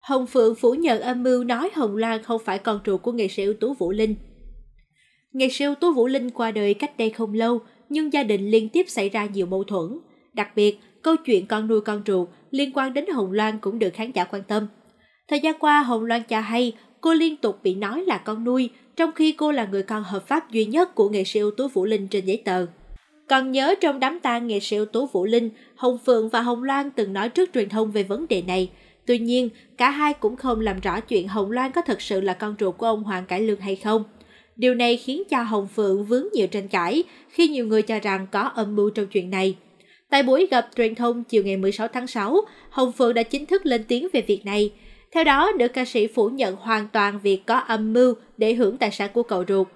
Hồng Phượng phủ nhận âm mưu nói Hồng Loan không phải con ruột của nghệ sĩ ưu tú Vũ Linh. Nghệ sĩ ưu tú Vũ Linh qua đời cách đây không lâu, nhưng gia đình liên tiếp xảy ra nhiều mâu thuẫn. Đặc biệt, câu chuyện con nuôi con ruột liên quan đến Hồng Loan cũng được khán giả quan tâm. Thời gian qua, Hồng Loan cho hay cô liên tục bị nói là con nuôi, trong khi cô là người con hợp pháp duy nhất của nghệ sĩ ưu tú Vũ Linh trên giấy tờ. Còn nhớ trong đám tang nghệ sĩ ưu tú Vũ Linh, Hồng Phượng và Hồng Loan từng nói trước truyền thông về vấn đề này – Tuy nhiên, cả hai cũng không làm rõ chuyện Hồng Loan có thật sự là con ruột của ông Hoàng Cải Lương hay không. Điều này khiến cho Hồng Phượng vướng nhiều tranh cãi khi nhiều người cho rằng có âm mưu trong chuyện này. Tại buổi gặp truyền thông chiều ngày 16 tháng 6, Hồng Phượng đã chính thức lên tiếng về việc này. Theo đó, nữ ca sĩ phủ nhận hoàn toàn việc có âm mưu để hưởng tài sản của cậu ruột.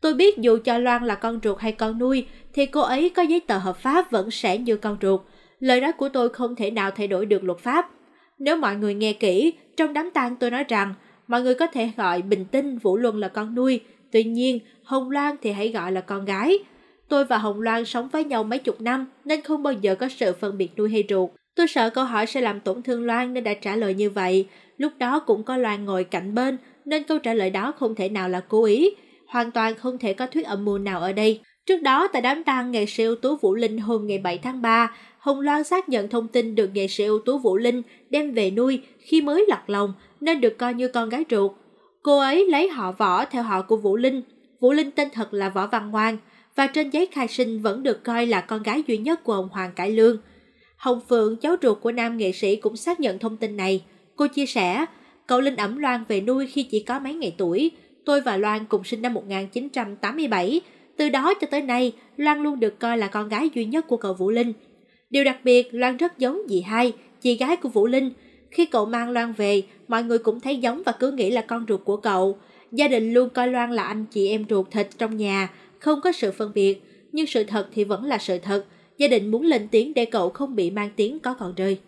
Tôi biết dù cho Loan là con ruột hay con nuôi, thì cô ấy có giấy tờ hợp pháp vẫn sẽ như con ruột. Lời nói của tôi không thể nào thay đổi được luật pháp. Nếu mọi người nghe kỹ, trong đám tang tôi nói rằng mọi người có thể gọi Bình Tinh Vũ Luân là con nuôi, tuy nhiên Hồng Loan thì hãy gọi là con gái. Tôi và Hồng Loan sống với nhau mấy chục năm nên không bao giờ có sự phân biệt nuôi hay ruột. Tôi sợ câu hỏi sẽ làm tổn thương Loan nên đã trả lời như vậy. Lúc đó cũng có Loan ngồi cạnh bên nên câu trả lời đó không thể nào là cố ý. Hoàn toàn không thể có thuyết âm mưu nào ở đây. Trước đó, tại đám tang nghệ sĩ ưu tú Vũ Linh hôm ngày 7 tháng 3, Hồng Loan xác nhận thông tin được nghệ sĩ ưu tú Vũ Linh đem về nuôi khi mới lọt lòng nên được coi như con gái ruột. Cô ấy lấy họ võ theo họ của Vũ Linh. Vũ Linh tên thật là Võ Văn Ngoan và trên giấy khai sinh vẫn được coi là con gái duy nhất của ông Hoàng Cải Lương. Hồng Phượng, cháu ruột của nam nghệ sĩ cũng xác nhận thông tin này. Cô chia sẻ, cậu Linh ẩm Loan về nuôi khi chỉ có mấy ngày tuổi. Tôi và Loan cùng sinh năm 1987, từ đó cho tới nay, Loan luôn được coi là con gái duy nhất của cậu Vũ Linh. Điều đặc biệt, Loan rất giống dì hai, chị gái của Vũ Linh. Khi cậu mang Loan về, mọi người cũng thấy giống và cứ nghĩ là con ruột của cậu. Gia đình luôn coi Loan là anh chị em ruột thịt trong nhà, không có sự phân biệt. Nhưng sự thật thì vẫn là sự thật. Gia đình muốn lên tiếng để cậu không bị mang tiếng có còn rơi.